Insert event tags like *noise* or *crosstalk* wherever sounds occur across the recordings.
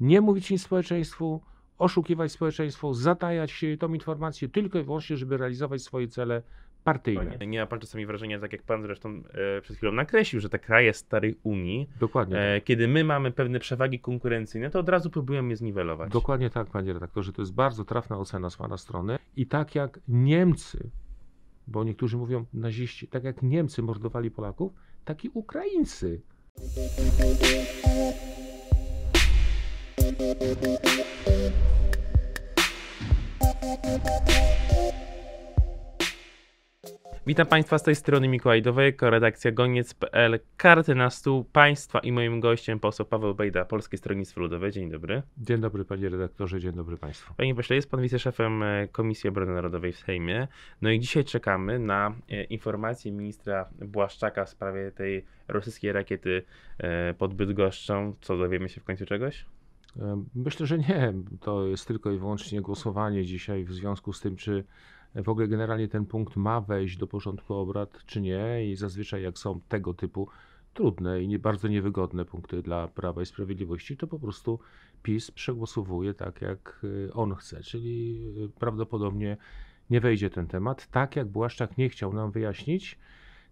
nie mówić nic społeczeństwu, oszukiwać społeczeństwo, zatajać się tą informację tylko i wyłącznie, żeby realizować swoje cele partyjne. Nie, ma pan czasami wrażenia, tak jak pan zresztą e, przed chwilą nakreślił, że te kraje starej Unii, Dokładnie e, tak. kiedy my mamy pewne przewagi konkurencyjne, to od razu próbują je zniwelować. Dokładnie tak, panie redaktorze, to jest bardzo trafna ocena z pana strony i tak jak Niemcy, bo niektórzy mówią naziści, tak jak Niemcy mordowali Polaków, tak i Ukraińcy. Witam Państwa z tej strony Mikołaj Dowojeko, redakcja goniec.pl, karty na stół Państwa i moim gościem poseł Paweł Bejda, Polskie Stronnictwo Ludowe. Dzień dobry. Dzień dobry Panie redaktorze, dzień dobry Państwu. Panie pośle, jest Pan wiceszefem e, Komisji Obrony Narodowej w Sejmie, no i dzisiaj czekamy na e, informację ministra Błaszczaka w sprawie tej rosyjskiej rakiety e, pod Bydgoszczą. Co, dowiemy się w końcu czegoś? Myślę, że nie. To jest tylko i wyłącznie głosowanie dzisiaj w związku z tym, czy w ogóle generalnie ten punkt ma wejść do porządku obrad, czy nie. I zazwyczaj, jak są tego typu trudne i nie, bardzo niewygodne punkty dla Prawa i Sprawiedliwości, to po prostu PiS przegłosowuje tak, jak y, on chce. Czyli y, prawdopodobnie nie wejdzie ten temat, tak jak Błaszczak nie chciał nam wyjaśnić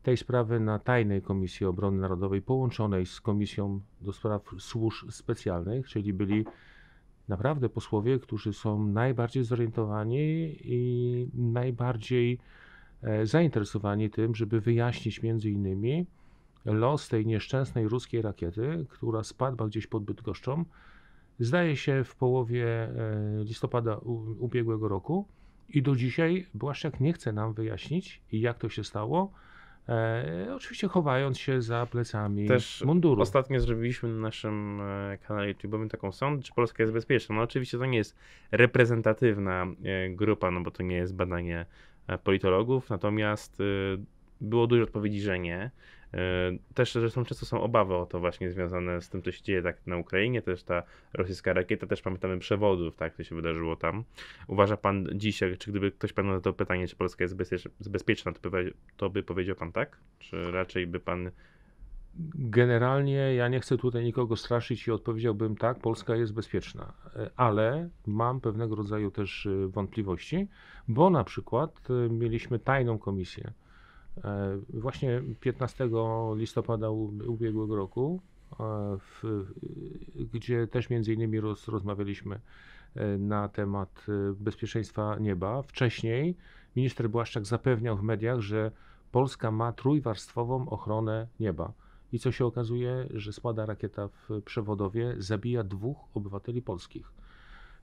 tej sprawy na tajnej Komisji Obrony Narodowej połączonej z Komisją do Spraw Służb Specjalnych, czyli byli naprawdę posłowie, którzy są najbardziej zorientowani i najbardziej e, zainteresowani tym, żeby wyjaśnić między innymi los tej nieszczęsnej ruskiej rakiety, która spadła gdzieś pod Bydgoszczą, zdaje się w połowie e, listopada ubiegłego roku i do dzisiaj Błaszczak nie chce nam wyjaśnić, jak to się stało, E, oczywiście chowając się za plecami Też munduru. Ostatnio zrobiliśmy na naszym e, kanale YouTube'owym taką sąd, czy Polska jest bezpieczna. No oczywiście to nie jest reprezentatywna e, grupa, no bo to nie jest badanie e, politologów, natomiast było dużo odpowiedzi, że nie. E, też zresztą często są obawy o to właśnie związane z tym, co się dzieje tak na Ukrainie, też ta rosyjska rakieta, też pamiętamy przewodów, tak, to się wydarzyło tam. Uważa pan dzisiaj, czy gdyby ktoś panu na to pytanie, czy Polska jest bezpieczna, to by, to by powiedział pan tak? Czy raczej by pan Generalnie ja nie chcę tutaj nikogo straszyć i odpowiedziałbym tak, Polska jest bezpieczna, e, ale mam pewnego rodzaju też e, wątpliwości, bo na przykład mieliśmy tajną komisję E, właśnie 15 listopada ubiegłego roku, e, w, gdzie też między innymi roz, rozmawialiśmy e, na temat bezpieczeństwa nieba. Wcześniej minister Błaszczak zapewniał w mediach, że Polska ma trójwarstwową ochronę nieba. I co się okazuje, że spada rakieta w przewodowie, zabija dwóch obywateli polskich.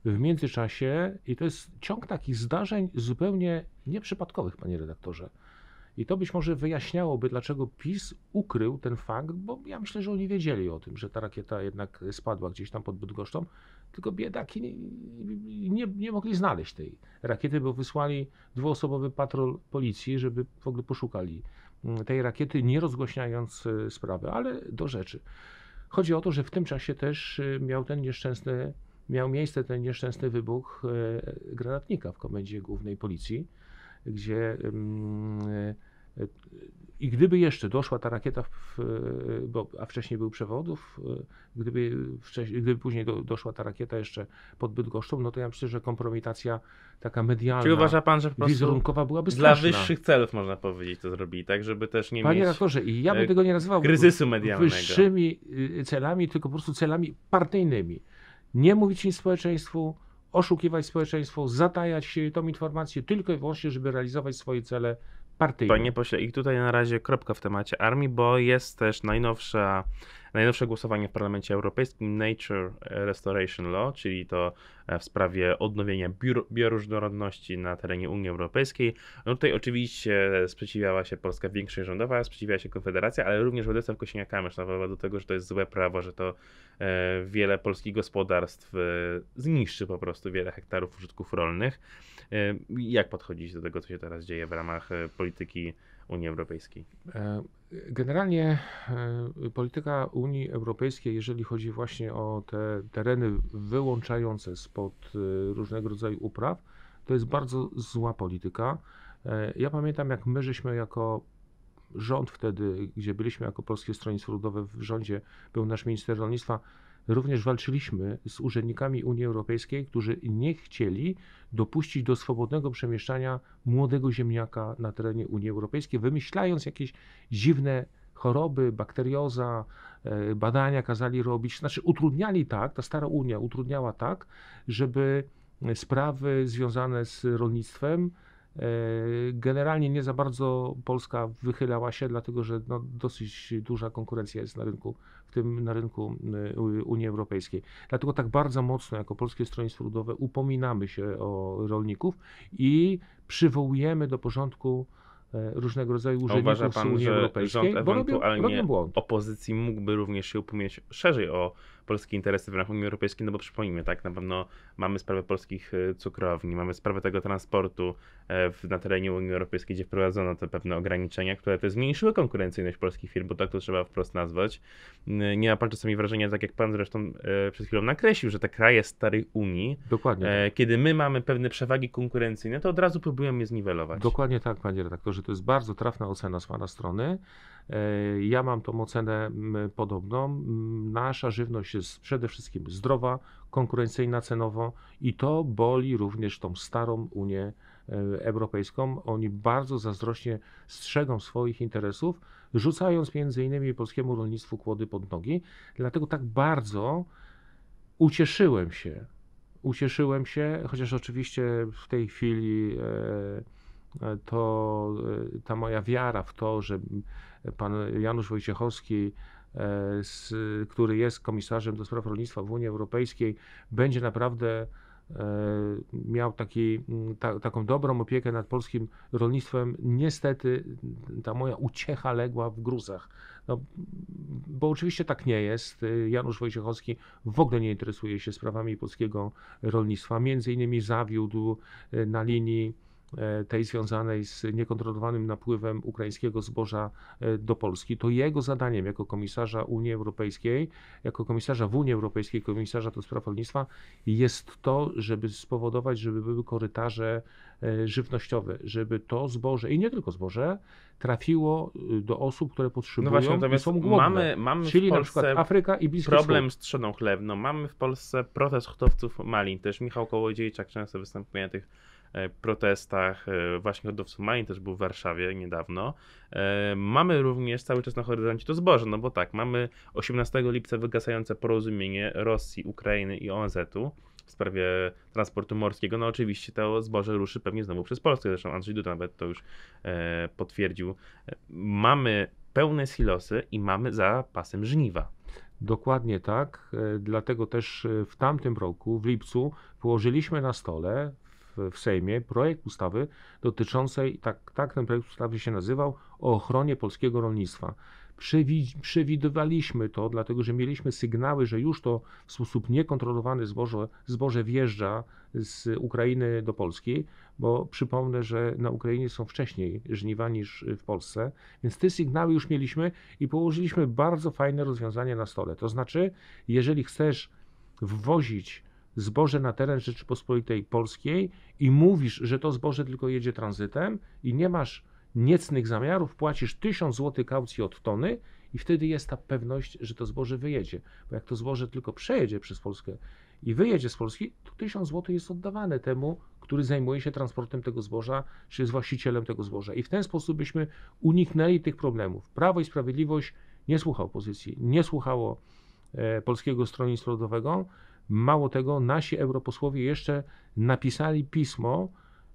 W międzyczasie, i to jest ciąg takich zdarzeń zupełnie nieprzypadkowych, panie redaktorze, i to być może wyjaśniałoby, dlaczego PiS ukrył ten fakt, bo ja myślę, że oni wiedzieli o tym, że ta rakieta jednak spadła gdzieś tam pod Bydgoszczą, tylko biedaki nie, nie, nie mogli znaleźć tej rakiety, bo wysłali dwuosobowy patrol policji, żeby w ogóle poszukali mm, tej rakiety, nie rozgłośniając y, sprawy, ale do rzeczy. Chodzi o to, że w tym czasie też y, miał ten nieszczęsny, miał miejsce ten nieszczęsny wybuch y, granatnika w komendzie głównej policji gdzie e, i gdyby jeszcze doszła ta rakieta, w, bo, a wcześniej był przewodów, e, gdyby, wcześniej, gdyby później do, doszła ta rakieta jeszcze pod Bydgoszczą, no to ja myślę, że kompromitacja taka medialna, Czy uważa pan, że wizerunkowa byłaby straszna. Dla wyższych celów można powiedzieć to zrobili, tak żeby też nie Panie mieć... Panie redaktorze, i ja bym e, tego nie nazywał kryzysu medialnego. wyższymi y, celami, tylko po prostu celami partyjnymi. Nie mówić nic społeczeństwu, oszukiwać społeczeństwo, zatajać tą informację tylko i wyłącznie, żeby realizować swoje cele partyjne. Panie pośle, i tutaj na razie kropka w temacie armii, bo jest też najnowsza najnowsze głosowanie w Parlamencie Europejskim Nature Restoration Law, czyli to e, w sprawie odnowienia bioróżnorodności na terenie Unii Europejskiej. No tutaj oczywiście sprzeciwiała się Polska większość rządowa, sprzeciwiała się Konfederacja, ale również Władysław Kosiniak-Kamysz nawoływał do tego, że to jest złe prawo, że to e, wiele polskich gospodarstw e, zniszczy po prostu wiele hektarów użytków rolnych. Jak podchodzić do tego, co się teraz dzieje w ramach polityki Unii Europejskiej? Generalnie e, polityka Unii Europejskiej, jeżeli chodzi właśnie o te tereny wyłączające spod e, różnego rodzaju upraw, to jest bardzo zła polityka. E, ja pamiętam, jak my żeśmy jako rząd wtedy, gdzie byliśmy jako Polskie Stronnictwo Ludowe w rządzie, był nasz minister rolnictwa, Również walczyliśmy z urzędnikami Unii Europejskiej, którzy nie chcieli dopuścić do swobodnego przemieszczania młodego ziemniaka na terenie Unii Europejskiej, wymyślając jakieś dziwne choroby, bakterioza, e, badania kazali robić, znaczy utrudniali tak, ta stara Unia utrudniała tak, żeby sprawy związane z rolnictwem E, generalnie nie za bardzo Polska wychylała się, dlatego że no, dosyć duża konkurencja jest na rynku, w tym na rynku e, Unii Europejskiej. Dlatego tak bardzo mocno jako Polskie Stronnictwo Ludowe upominamy się o rolników i przywołujemy do porządku e, różnego rodzaju urzędników uważa pan, z Unii że Europejskiej, rząd ewentualnie bo robią, robią opozycji mógłby również się upomnieć szerzej o polskie interesy w ramach Unii Europejskiej, no bo przypomnijmy, tak, na pewno mamy sprawę polskich y, cukrowni, mamy sprawę tego transportu e, w, na terenie Unii Europejskiej, gdzie wprowadzono te pewne ograniczenia, które te zmniejszyły konkurencyjność polskich firm, bo tak to trzeba wprost nazwać. Nie ma pan czasami wrażenia, tak jak pan zresztą e, przed chwilą nakreślił, że te kraje starej Unii, Dokładnie. E, tak. kiedy my mamy pewne przewagi konkurencyjne, to od razu próbują je zniwelować. Dokładnie tak, panie redaktorze, to jest bardzo trafna ocena z pana strony. E, ja mam tą ocenę podobną. Nasza żywność jest przede wszystkim zdrowa, konkurencyjna cenowo i to boli również tą starą Unię e, Europejską. Oni bardzo zazdrośnie strzegą swoich interesów, rzucając między innymi polskiemu rolnictwu kłody pod nogi. Dlatego tak bardzo ucieszyłem się, ucieszyłem się, chociaż oczywiście w tej chwili e, E, to e, ta moja wiara w to, że pan Janusz Wojciechowski, e, który jest komisarzem do spraw rolnictwa w Unii Europejskiej, będzie naprawdę miał taki, ta, taką dobrą opiekę nad polskim rolnictwem. Niestety ta moja uciecha legła w gruzach. No, bo oczywiście tak nie jest. Janusz Wojciechowski w ogóle nie interesuje się sprawami polskiego rolnictwa. Między innymi zawiódł na linii E, tej związanej z niekontrolowanym napływem ukraińskiego zboża e, do Polski, to jego zadaniem jako komisarza Unii Europejskiej, jako komisarza w Unii Europejskiej, komisarza do spraw rolnictwa jest to, żeby spowodować, żeby były korytarze e, żywnościowe, żeby to zboże i nie tylko zboże trafiło do osób, które potrzebują no właśnie, natomiast są głodne. Mamy, mamy Czyli w Polsce na przykład Afryka i Bliski problem Wschód. z trzoną chlewną, mamy w Polsce protest hutowców malin, też Michał Kołodziejczak często występuje na tych E, protestach e, właśnie hodowców Main też był w Warszawie niedawno. E, mamy również cały czas na horyzoncie to zboże, no bo tak, mamy 18 lipca wygasające porozumienie Rosji, Ukrainy i ONZ-u w sprawie transportu morskiego. No oczywiście to zboże ruszy pewnie znowu przez Polskę, zresztą Andrzej Duda nawet to już potwierdził. Mamy pełne silosy i mamy za pasem żniwa. Dokładnie tak, dlatego też w tamtym roku, w lipcu, położyliśmy na stole w, Sejmie projekt ustawy dotyczącej, tak, tak ten projekt ustawy się nazywał, o ochronie polskiego rolnictwa. Przewid przewidywaliśmy to, dlatego że mieliśmy sygnały, że już to w sposób niekontrolowany zboże, zboże wjeżdża z Ukrainy do Polski, bo przypomnę, że na Ukrainie są wcześniej żniwa niż w Polsce, więc te sygnały już mieliśmy i położyliśmy bardzo fajne rozwiązanie na stole. To znaczy, jeżeli chcesz wwozić zboże na teren Rzeczypospolitej Polskiej i mówisz, że to zboże tylko jedzie tranzytem i nie masz niecnych zamiarów, płacisz 1000 zł kaucji od tony i wtedy jest ta pewność, że to zboże wyjedzie. Bo jak to zboże tylko przejedzie przez Polskę i wyjedzie z Polski, to 1000 zł jest oddawane temu, który zajmuje się transportem tego zboża, czy jest właścicielem tego zboża. I w ten sposób byśmy uniknęli tych problemów. Prawo i Sprawiedliwość nie słucha opozycji, nie słuchało e, Polskiego Stronnictwa Ludowego, Mało tego, nasi europosłowie jeszcze napisali pismo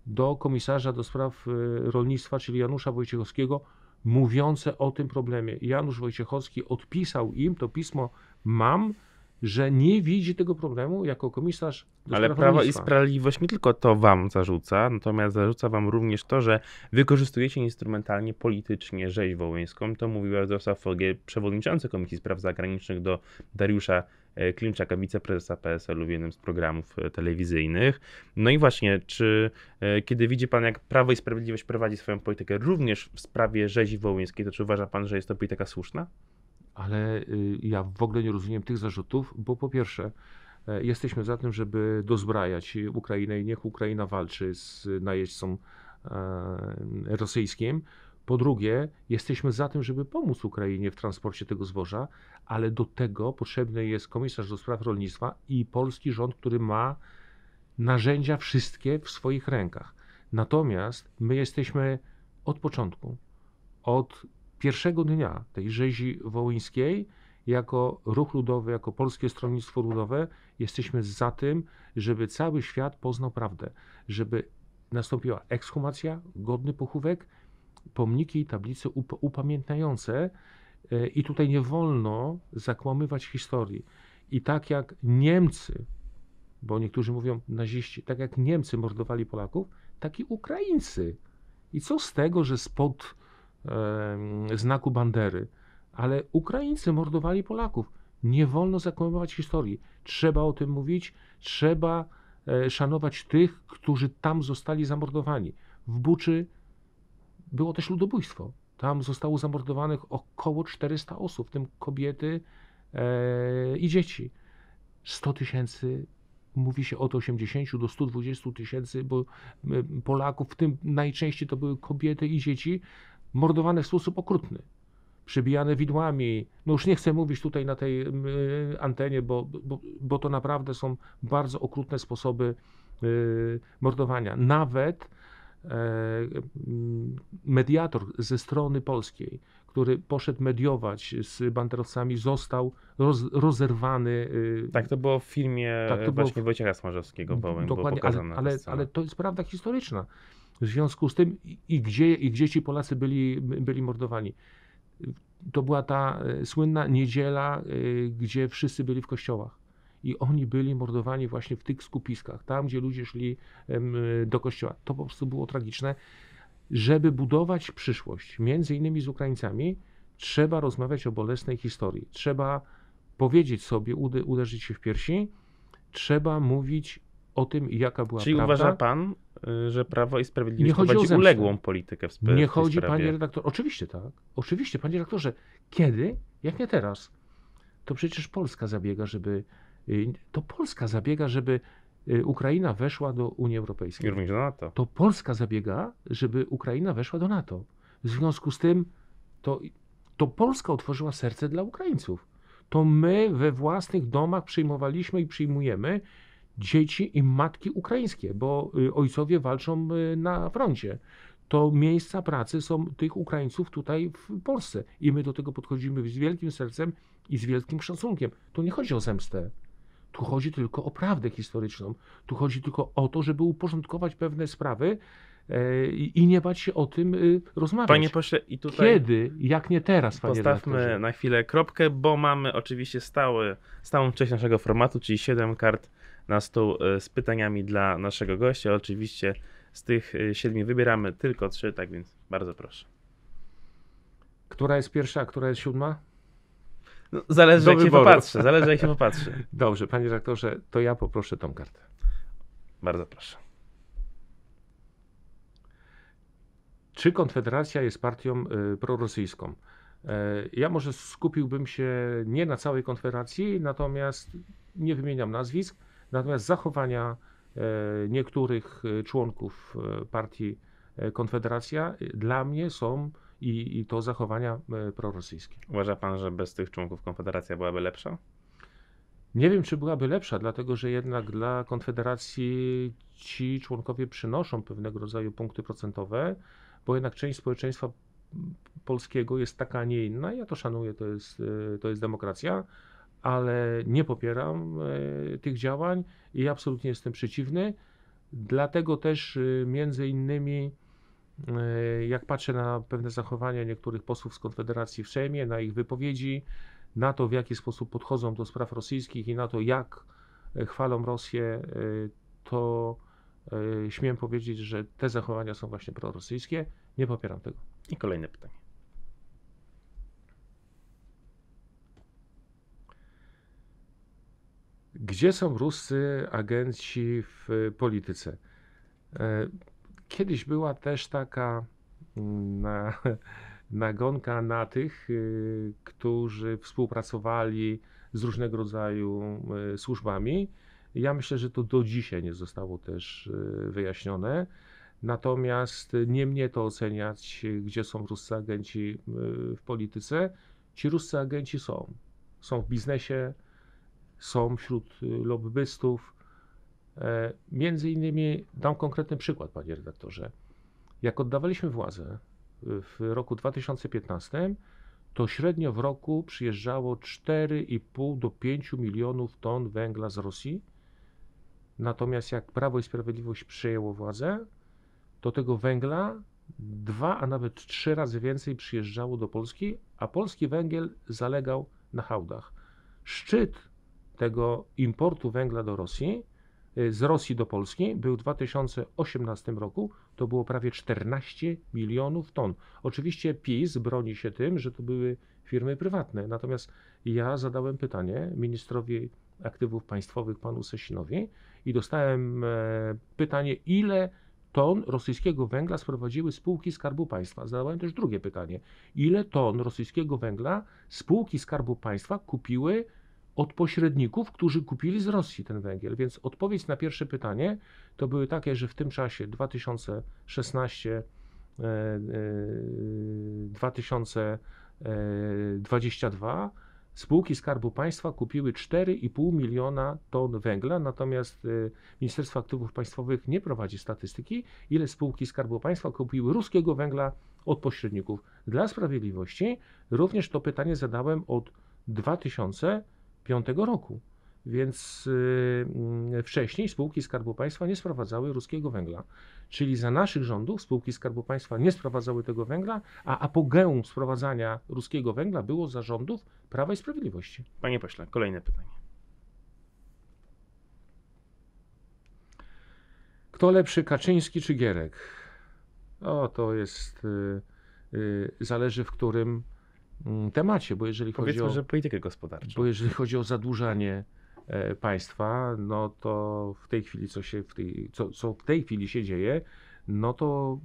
do komisarza do spraw y, rolnictwa, czyli Janusza Wojciechowskiego, mówiące o tym problemie. Janusz Wojciechowski odpisał im to pismo mam, że nie widzi tego problemu jako komisarz. Ale Prawo rolnictwa. i Sprawiedliwość nie tylko to wam zarzuca, natomiast zarzuca wam również to, że wykorzystujecie instrumentalnie politycznie rzeź wołyńską. To mówił Jarosław Fogiel, przewodniczący Komisji Spraw Zagranicznych do Dariusza E, Klimczaka, wiceprezesa PSL-u w jednym z programów e, telewizyjnych. No i właśnie, czy e, kiedy widzi Pan, jak Prawo i Sprawiedliwość prowadzi swoją politykę również w sprawie rzezi wołyńskiej, to czy uważa Pan, że jest to polityka słuszna? Ale y, ja w ogóle nie rozumiem tych zarzutów, bo po pierwsze, jesteśmy za tym, żeby dozbrajać Ukrainę i niech Ukraina walczy z najeźdźcą rosyjskim. Po drugie, jesteśmy za tym, żeby pomóc Ukrainie w transporcie tego zboża, ale do tego potrzebny jest komisarz do spraw rolnictwa i polski rząd, który ma narzędzia wszystkie w swoich rękach. Natomiast my jesteśmy od początku, od pierwszego dnia tej rzezi wołyńskiej, jako ruch ludowy, jako polskie stronnictwo ludowe, jesteśmy za tym, żeby cały świat poznał prawdę, żeby nastąpiła ekshumacja, godny pochówek, pomniki i tablice up upamiętniające E, I tutaj nie wolno zakłamywać historii. I tak jak Niemcy, bo niektórzy mówią naziści, tak jak Niemcy mordowali Polaków, tak i Ukraińcy. I co z tego, że spod e, znaku bandery? Ale Ukraińcy mordowali Polaków. Nie wolno zakłamywać historii. Trzeba o tym mówić, trzeba e, szanować tych, którzy tam zostali zamordowani. W Buczy było też ludobójstwo. Tam zostało zamordowanych około 400 osób, w tym kobiety e, i dzieci. 100 tysięcy, mówi się od 80 do 120 tysięcy bo e, Polaków, w tym najczęściej to były kobiety i dzieci, mordowane w sposób okrutny przybijane widłami. No już nie chcę mówić tutaj na tej e, antenie, bo, bo, bo to naprawdę są bardzo okrutne sposoby e, mordowania. Nawet E, mediator ze strony polskiej, który poszedł mediować z banderowcami, został roz, rozerwany. Y, tak, to było w filmie tak, to właśnie było... Wojciecha Smarzowskiego, Bołem, dokładnie, ale, ale, ale, to jest prawda historyczna. W związku z tym i gdzie, i gdzie ci Polacy byli, byli mordowani? To była ta e, słynna niedziela, e, gdzie wszyscy byli w kościołach i oni byli mordowani właśnie w tych skupiskach, tam gdzie ludzie szli do kościoła. To po prostu było tragiczne. Żeby budować przyszłość, między innymi z Ukraińcami, trzeba rozmawiać o bolesnej historii. Trzeba powiedzieć sobie, uderzyć się w piersi, trzeba mówić o tym, jaka była Czyli prawda. Czyli uważa pan, y, że Prawo i Sprawiedliwość prowadzi uległą politykę w, sp- Nie chodzi, sprawie. panie redaktorze, oczywiście tak, oczywiście, panie redaktorze, kiedy, jak nie teraz, to przecież Polska zabiega, żeby to Polska zabiega, żeby y, Ukraina weszła do Unii Europejskiej. I również do NATO. To Polska zabiega, żeby Ukraina weszła do NATO. W związku z tym to, to Polska otworzyła serce dla Ukraińców. To my we własnych domach przyjmowaliśmy i przyjmujemy dzieci i matki ukraińskie, bo y, ojcowie walczą y, na froncie. To miejsca pracy są tych Ukraińców tutaj w Polsce. I my do tego podchodzimy z wielkim sercem i z wielkim szacunkiem. Tu nie chodzi o zemstę. Tu chodzi tylko o prawdę historyczną. Tu chodzi tylko o to, żeby uporządkować pewne sprawy e, i nie bać się o tym y, rozmawiać. Panie pośle, i tutaj. Kiedy, jak nie teraz, panie Postawmy redaktorze. na chwilę kropkę, bo mamy oczywiście stały, stałą część naszego formatu, czyli 7 kart na stół y, z pytaniami dla naszego gościa. Oczywiście z tych y, siedmiu wybieramy tylko trzy, tak więc bardzo proszę. Która jest pierwsza, a która jest siódma? No, zależy, jak się popatrzy. Zależy, jak się popatrzy. *laughs* Dobrze, panie rektorze, to ja poproszę tą kartę. Bardzo proszę. Czy Konfederacja jest partią y, prorosyjską? Y, ja może skupiłbym się nie na całej Konfederacji, natomiast nie wymieniam nazwisk, natomiast zachowania y, niektórych y, członków y, partii y, Konfederacja dla mnie są i, i to zachowania e, prorosyjskie. Uważa pan, że bez tych członków Konfederacja byłaby lepsza? Nie wiem, czy byłaby lepsza, dlatego że jednak dla Konfederacji ci członkowie przynoszą pewnego rodzaju punkty procentowe, bo jednak część społeczeństwa polskiego jest taka, a nie inna. Ja to szanuję, to jest, e, to jest demokracja, ale nie popieram e, tych działań i absolutnie jestem przeciwny. Dlatego też między innymi E, jak patrzę na pewne zachowania niektórych posłów z Konfederacji w Sejmie, na ich wypowiedzi, na to, w jaki sposób podchodzą do spraw rosyjskich i na to, jak e, chwalą Rosję, e, to śmiem powiedzieć, że te zachowania są właśnie prorosyjskie. Nie popieram tego. I kolejne pytanie. Gdzie są ruscy agenci w polityce? Kiedyś była też taka mm, na, *laughs* nagonka na tych, y, którzy współpracowali z różnego rodzaju y, służbami. Ja myślę, że to do dzisiaj nie zostało też y, wyjaśnione. Natomiast nie mnie to oceniać, gdzie są ruscy agenci w polityce. Ci ruscy agenci są. Są w biznesie, są wśród lobbystów, E, między innymi dam konkretny przykład, panie redaktorze. Jak oddawaliśmy władzę e, w roku 2015, to średnio w roku przyjeżdżało 4,5 do 5 milionów ton węgla z Rosji. Natomiast jak Prawo i Sprawiedliwość przejęło władzę, to tego węgla dwa, a nawet trzy razy więcej przyjeżdżało do Polski, a polski węgiel zalegał na hałdach. Szczyt tego importu węgla do Rosji Y, z Rosji do Polski był w 2018 roku, to było prawie 14 milionów ton. Oczywiście PiS broni się tym, że to były firmy prywatne, natomiast ja zadałem pytanie ministrowi aktywów państwowych, panu Sesinowi, i dostałem e, pytanie, ile ton rosyjskiego węgla sprowadziły spółki Skarbu Państwa. Zadałem też drugie pytanie. Ile ton rosyjskiego węgla spółki Skarbu Państwa kupiły od pośredników, którzy kupili z Rosji ten węgiel. Więc odpowiedź na pierwsze pytanie to były takie, że w tym czasie 2016 2022 e, e, spółki Skarbu Państwa kupiły 4,5 miliona ton węgla, natomiast e, Ministerstwo Aktywów Państwowych nie prowadzi statystyki, ile spółki Skarbu Państwa kupiły ruskiego węgla od pośredników. Dla sprawiedliwości również to pytanie zadałem od 2000 roku. Więc y, wcześniej spółki Skarbu Państwa nie sprowadzały ruskiego węgla. Czyli za naszych rządów spółki Skarbu Państwa nie sprowadzały tego węgla, a apogeum sprowadzania ruskiego węgla było za rządów Prawa i Sprawiedliwości. Panie pośle, kolejne pytanie. Kto lepszy, Kaczyński czy Gierek? O, to jest, yy, yy, zależy w którym Mm, temacie, bo jeżeli Powiedzmy, chodzi o... że politykę gospodarczą. Bo jeżeli chodzi o zadłużanie e, państwa, no to w tej chwili, co się w tej, co, co w tej chwili się dzieje, no to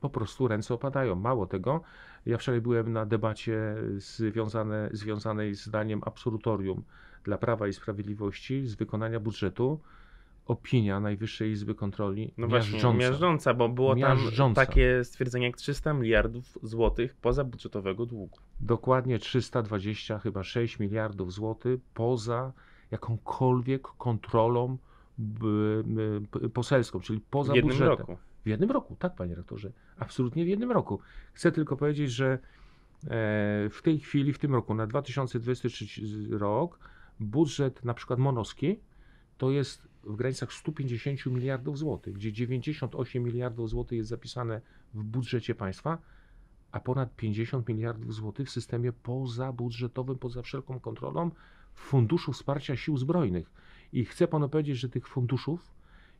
po prostu ręce opadają. Mało tego, ja wczoraj byłem na debacie związane, związanej z daniem absolutorium dla Prawa i Sprawiedliwości z wykonania budżetu opinia Najwyższej Izby Kontroli no miażdżąca. właśnie, miażdżąca, bo było miażdżąca. tam takie stwierdzenie jak 300 miliardów złotych poza budżetowego długu. Dokładnie 320 chyba 6 miliardów złotych poza jakąkolwiek kontrolą poselską, czyli poza w jednym budżetem. Roku. W jednym roku, tak panie rektorze, absolutnie w jednym roku. Chcę tylko powiedzieć, że e, w tej chwili, w tym roku, na 2023 rok, budżet na przykład Monoski to jest w granicach 150 miliardów złotych, gdzie 98 miliardów złotych jest zapisane w budżecie państwa, a ponad 50 miliardów złotych w systemie pozabudżetowym, poza wszelką kontrolą, w Funduszu Wsparcia Sił Zbrojnych. I chcę panu powiedzieć, że tych funduszów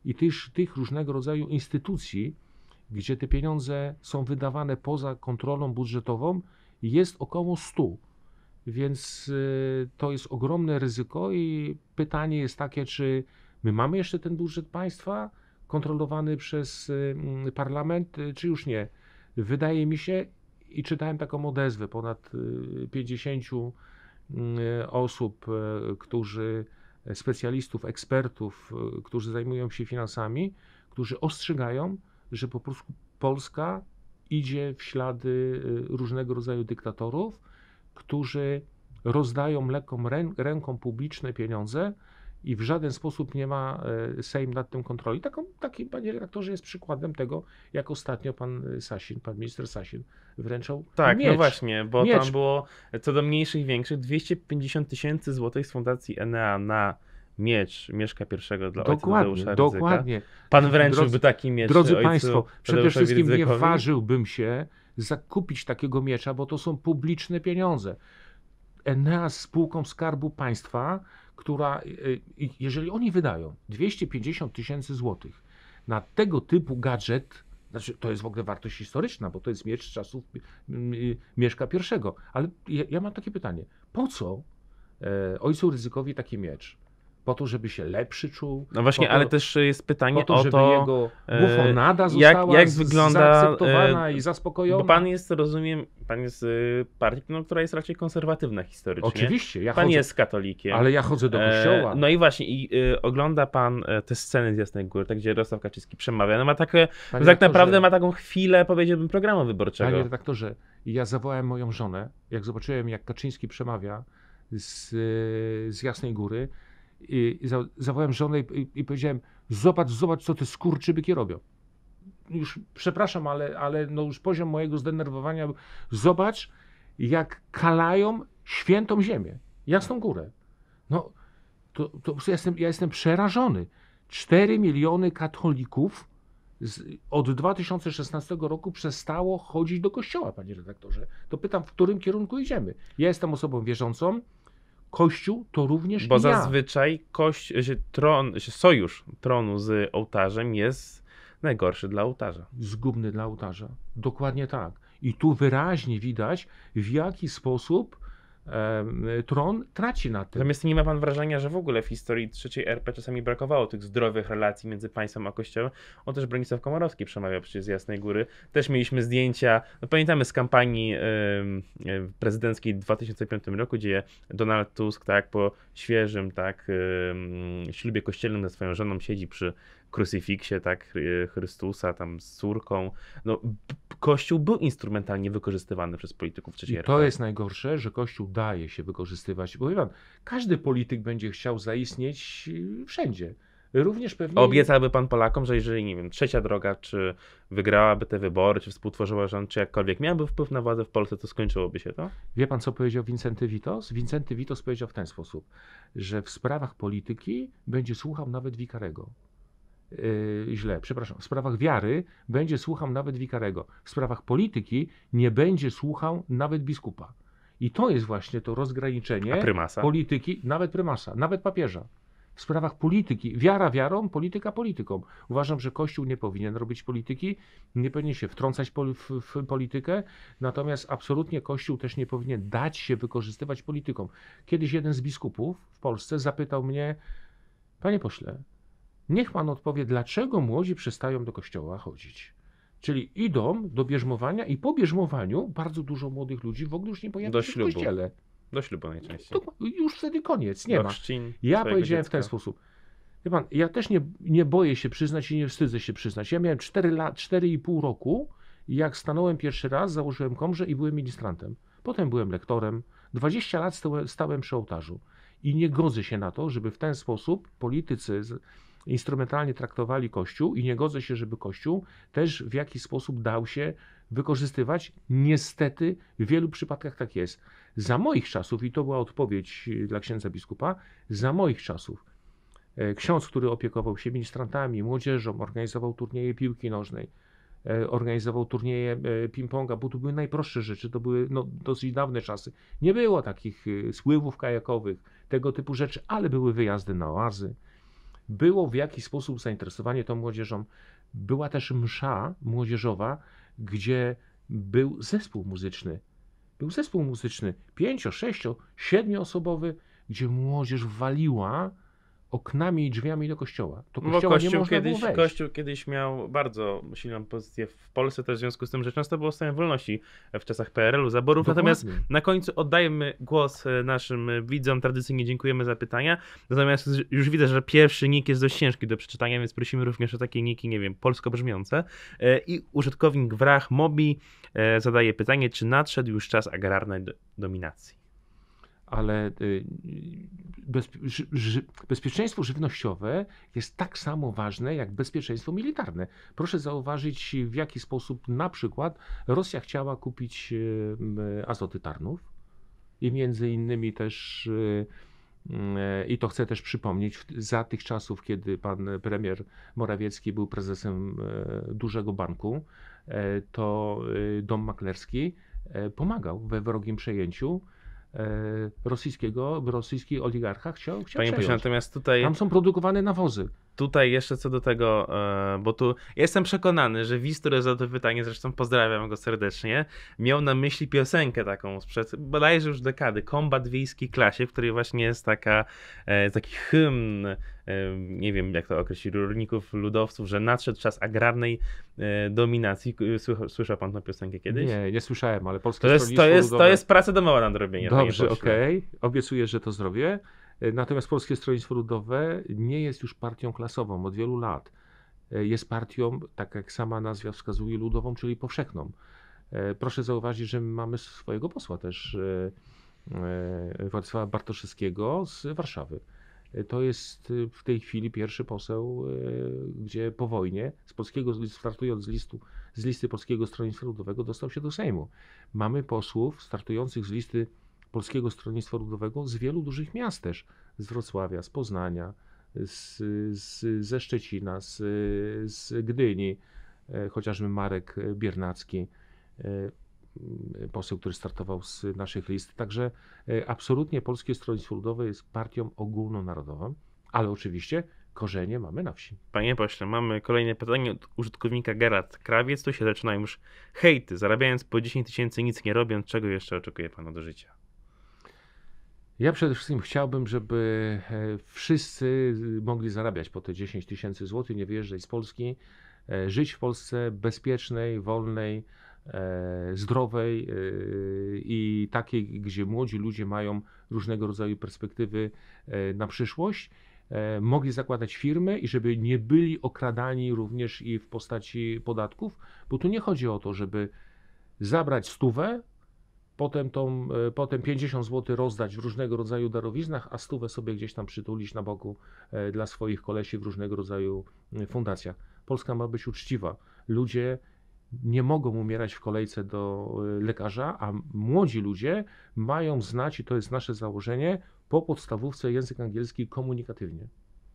i tych, tych różnego rodzaju instytucji, gdzie te pieniądze są wydawane poza kontrolą budżetową, jest około 100. Więc y, to jest ogromne ryzyko i pytanie jest takie, czy My mamy jeszcze ten budżet państwa kontrolowany przez mm, parlament, y, czy już nie? Wydaje mi się, i czytałem taką odezwę ponad 50 y, y, osób, którzy specjalistów, ekspertów, którzy zajmują się finansami, którzy ostrzegają, że po prostu Polska idzie w ślady różnego rodzaju dyktatorów, którzy rozdają lekką ręką publiczne pieniądze, i w żaden sposób nie ma e, Sejm nad tym kontroli. Taką, taki, panie redaktorze, jest przykładem tego, jak ostatnio pan e, Sasin, pan minister Sasin wręczał Tak, no miecz. no właśnie, bo miecz. tam było e, co do mniejszych i większych 250 tysięcy złotych z Fundacji Enea na miecz Mieszka pierwszego dla dokładnie, ojca Tadeusza Dokładnie. Pan wręczyłby drodzy, taki miecz Drodzy Państwo, przede wszystkim Rydzykowi. nie ważyłbym się zakupić takiego miecza, bo to są publiczne pieniądze. Enea z spółką Skarbu Państwa która, e, e, jeżeli oni wydają 250 tysięcy złotych na tego typu gadżet, znaczy, to jest w ogóle wartość historyczna, bo to jest miecz czasów y, Mieszka I. Ale ja, ja mam takie pytanie. Po co e, ojcu Ryzykowi taki miecz? po to, żeby się lepszy czuł. No właśnie, to, ale też jest pytanie to, o to, jego e, bufonada została jak, jak wygląda, e, zaakceptowana i zaspokojona. Bo pan jest, rozumiem, pan jest e, partii, no, która jest raczej konserwatywna historycznie. Oczywiście. Ja pan chodzę, jest katolikiem. Ale ja chodzę do kościoła. no i właśnie, i ogląda pan te sceny z Jasnej Góry, tak, gdzie Jarosław Kaczyński przemawia. No ma takie, tak naprawdę ma taką chwilę, powiedziałbym, programu wyborczego. Panie redaktorze, ja zawołałem moją żonę, jak zobaczyłem, jak Kaczyński przemawia z, z Jasnej Góry, i, i za, zawołałem żonę i, i, powiedziałem, zobacz, zobacz, co te skurczybyki robią. Już przepraszam, ale, ale no już poziom mojego zdenerwowania, zobacz, jak kalają świętą ziemię, jasną górę. No, to, to ja, jestem, ja jestem przerażony. 4 miliony katolików z, od 2016 roku przestało chodzić do kościoła, panie redaktorze. To pytam, w którym kierunku idziemy? Ja jestem osobą wierzącą, Kościół to również Bo zazwyczaj kość, tron, sojusz tronu z ołtarzem jest najgorszy dla ołtarza. Zgubny dla ołtarza. Dokładnie tak. I tu wyraźnie widać, w jaki sposób tron traci na tym. Natomiast nie ma pan wrażenia, że w ogóle w historii trzeciej RP czasami brakowało tych zdrowych relacji między państwem a kościołem? On też Bronisław Komorowski przemawiał przecież z Jasnej Góry. Też mieliśmy zdjęcia, no pamiętamy z kampanii yy, prezydenckiej w 2005 roku, gdzie Donald Tusk tak po świeżym tak yy, ślubie kościelnym ze swoją żoną siedzi przy krucyfiksie, tak, Chrystusa tam z córką. No, Kościół był instrumentalnie wykorzystywany przez polityków III I to jest najgorsze, że Kościół daje się wykorzystywać, bo wie pan, każdy polityk będzie chciał zaistnieć y, wszędzie. Również pewnie... Obiecałby pan Polakom, że jeżeli, nie wiem, trzecia droga, czy wygrałaby te wybory, czy współtworzyła rząd, czy jakkolwiek miałby wpływ na władzę w Polsce, to skończyłoby się to? Wie pan, co powiedział Wincenty Witos? Wincenty Witos powiedział w ten sposób, że w sprawach polityki będzie słuchał nawet wikarego. Yy, źle, przepraszam, w sprawach wiary będzie słuchał nawet wikarego, w sprawach polityki nie będzie słuchał nawet biskupa. I to jest właśnie to rozgraniczenie polityki, nawet prymasa, nawet papieża. W sprawach polityki, wiara wiarą, polityka polityką. Uważam, że Kościół nie powinien robić polityki, nie powinien się wtrącać w, w politykę, natomiast absolutnie Kościół też nie powinien dać się wykorzystywać politykom. Kiedyś jeden z biskupów w Polsce zapytał mnie, panie pośle, Niech Pan odpowie, dlaczego młodzi przestają do kościoła chodzić. Czyli idą do bierzmowania i po bierzmowaniu bardzo dużo młodych ludzi w ogóle już nie pojawia do się ślubu. w kościele. Do ślubu najczęściej. To już wtedy koniec, nie do ma. Chrzcin, ja powiedziałem dziecka. w ten sposób. Wie pan, ja też nie, nie boję się przyznać i nie wstydzę się przyznać. Ja miałem 4 lat, 4,5 roku, jak stanąłem pierwszy raz, założyłem komrze i byłem ministrantem. Potem byłem lektorem. 20 lat stałem, przy ołtarzu. I nie godzę się na to, żeby w ten sposób politycy instrumentalnie traktowali Kościół i nie godzę się, żeby Kościół też w jakiś sposób dał się wykorzystywać. Niestety w wielu przypadkach tak jest. Za moich czasów, i to była odpowiedź y, dla księdza biskupa, za moich czasów e, ksiądz, który opiekował się ministrantami, młodzieżą, organizował turnieje piłki nożnej, e, organizował turnieje e, ping-ponga, bo to były najprostsze rzeczy, to były no, dosyć dawne czasy. Nie było takich y, spływów kajakowych, tego typu rzeczy, ale były wyjazdy na oazy, było w jakiś sposób zainteresowanie tą młodzieżą. Była też msza młodzieżowa, gdzie był zespół muzyczny. Był zespół muzyczny pięcio, sześcio, siedmioosobowy, gdzie młodzież waliła oknami i drzwiami do kościoła. To kościoła kościół nie można kiedyś, było Kościół kiedyś miał bardzo silną pozycję w Polsce też w związku z tym, że często było stanie wolności w czasach PRL-u, zaborów. Dokładnie. Natomiast na końcu oddajemy głos e, naszym widzom. Tradycyjnie dziękujemy za pytania. Natomiast już widzę, że pierwszy nick jest dość ciężki do przeczytania, więc prosimy również o takie niki, nie wiem, polsko brzmiące. E, I użytkownik Wrach Mobi e, zadaje pytanie, czy nadszedł już czas agrarnej dominacji? ale y, bezpieczeństwo żywnościowe jest tak samo ważne jak bezpieczeństwo militarne. Proszę zauważyć, w jaki sposób na przykład Rosja chciała kupić azoty Tarnów i między innymi też. Y, y, I to chcę też przypomnieć, za tych czasów, kiedy pan premier Morawiecki był prezesem dużego banku, e, to dom maklerski e, pomagał we wrogim przejęciu E, rosyjskiego, rosyjski oligarcha chciał, chciał Panie przejąć. Pośle, natomiast tutaj... Tam są produkowane nawozy tutaj jeszcze co do tego, e, bo tu jestem przekonany, że Wiz, który zadał to pytanie, zresztą pozdrawiam go serdecznie, miał na myśli piosenkę taką sprzed bodajże już dekady, Kombat Wiejski Klasie, w której właśnie jest taka, e, taki hymn, e, nie wiem jak to określić, rolników, ludowców, że nadszedł czas agrarnej dominacji. Słyszał, pan tą piosenkę kiedyś? Nie, nie słyszałem, ale polskie to jest, to jest, ludowe... to jest praca domowa na robienie. Dobrze, okej. Okay. Obiecuję, że to zrobię. E, natomiast Polskie Stronnictwo Ludowe nie jest już partią klasową od wielu lat. E, jest partią, tak jak sama nazwa wskazuje, ludową, czyli powszechną. E, proszę zauważyć, że mamy swojego posła też, Władysława Bartoszewskiego z Warszawy. To jest w tej chwili pierwszy poseł, gdzie po wojnie, z polskiego, startując z, listu, z listy Polskiego Stronnictwa Ludowego, dostał się do Sejmu. Mamy posłów startujących z listy Polskiego Stronnictwa Ludowego z wielu dużych miast też, z Wrocławia, z Poznania, z, z, ze Szczecina, z, z Gdyni, e, chociażby Marek Biernacki, e, poseł, który startował z naszych list. Także e, absolutnie Polskie Stronnictwo Ludowe jest partią ogólnonarodową, ale oczywiście korzenie mamy na wsi. Panie pośle, mamy kolejne pytanie od użytkownika Gerard Krawiec. Tu się zaczynają już hejty. Zarabiając po 10 tysięcy nic nie robiąc, czego jeszcze oczekuje pan od życia? Ja przede wszystkim chciałbym, żeby e, wszyscy y, mogli zarabiać po te 10 tysięcy złotych, nie wyjeżdżać z Polski, e, żyć w Polsce bezpiecznej, wolnej, e, zdrowej i takiej, gdzie młodzi ludzie mają różnego rodzaju perspektywy na przyszłość mogli zakładać firmy i żeby nie byli okradani również i w postaci podatków, bo tu nie chodzi o to, żeby zabrać stówę, potem, tą, e, potem 50 zł rozdać w różnego rodzaju darowiznach, a stówę sobie gdzieś tam przytulić na boku e, dla swoich kolesi w różnego rodzaju e, fundacjach. Polska ma być uczciwa. Ludzie nie mogą umierać w kolejce do lekarza, a młodzi ludzie mają znać, i to jest nasze założenie, po podstawówce język angielski komunikatywnie.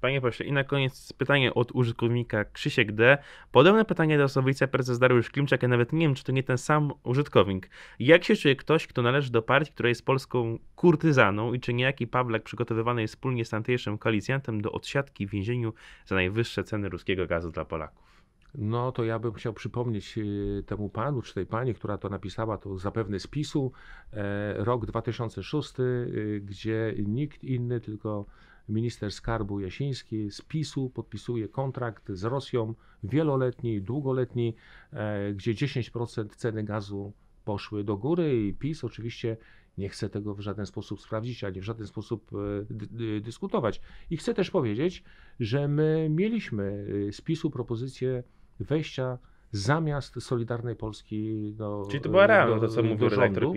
Panie pośle, i na koniec pytanie od użytkownika Krzysiek D. Podobne pytanie do wiceprezes Dariusz Klimczak, ja nawet nie wiem, czy to nie ten sam użytkownik. Jak się czuje ktoś, kto należy do partii, która jest polską kurtyzaną i czy niejaki Pawlek przygotowywany jest wspólnie z tamtejszym koalicjantem do odsiadki w więzieniu za najwyższe ceny ruskiego gazu dla Polaków? No to ja bym chciał przypomnieć y, temu panu czy tej pani, która to napisała, to zapewne z PiSu, e, rok 2006, y, gdzie nikt inny, tylko minister skarbu Jasiński z PiSu podpisuje kontrakt z Rosją wieloletni, długoletni, e, gdzie 10% ceny gazu poszły do góry i PiS oczywiście nie chce tego w żaden sposób sprawdzić, ani w żaden sposób e, dyskutować. I chcę też powiedzieć, że my mieliśmy e, z PiSu propozycję wejścia zamiast Solidarnej Polski do Czyli to była realna, to co mówił rządu,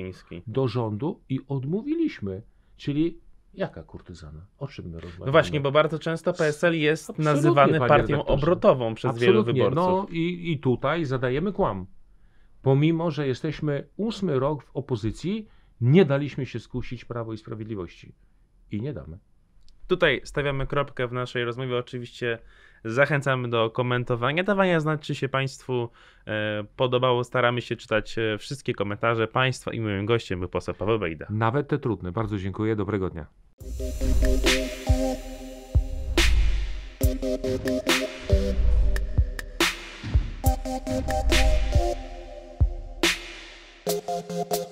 do rządu i odmówiliśmy. Czyli Jaka kurtyzana? O czym my rozmawiamy? No właśnie, bo bardzo często PSL jest Absolutnie, nazywany partią obrotową przez Absolutnie. wielu wyborców. No i, i tutaj zadajemy kłam. Pomimo, że jesteśmy ósmy rok w opozycji, nie daliśmy się skusić Prawo i Sprawiedliwości. I nie damy. Tutaj stawiamy kropkę w naszej rozmowie. Oczywiście Zachęcamy do komentowania, dawania znać, czy się Państwu e, podobało. Staramy się czytać e, wszystkie komentarze Państwa i moim gościem był poseł Paweł Bejda. Nawet te trudne. Bardzo dziękuję. Dobrego dnia. Thank you.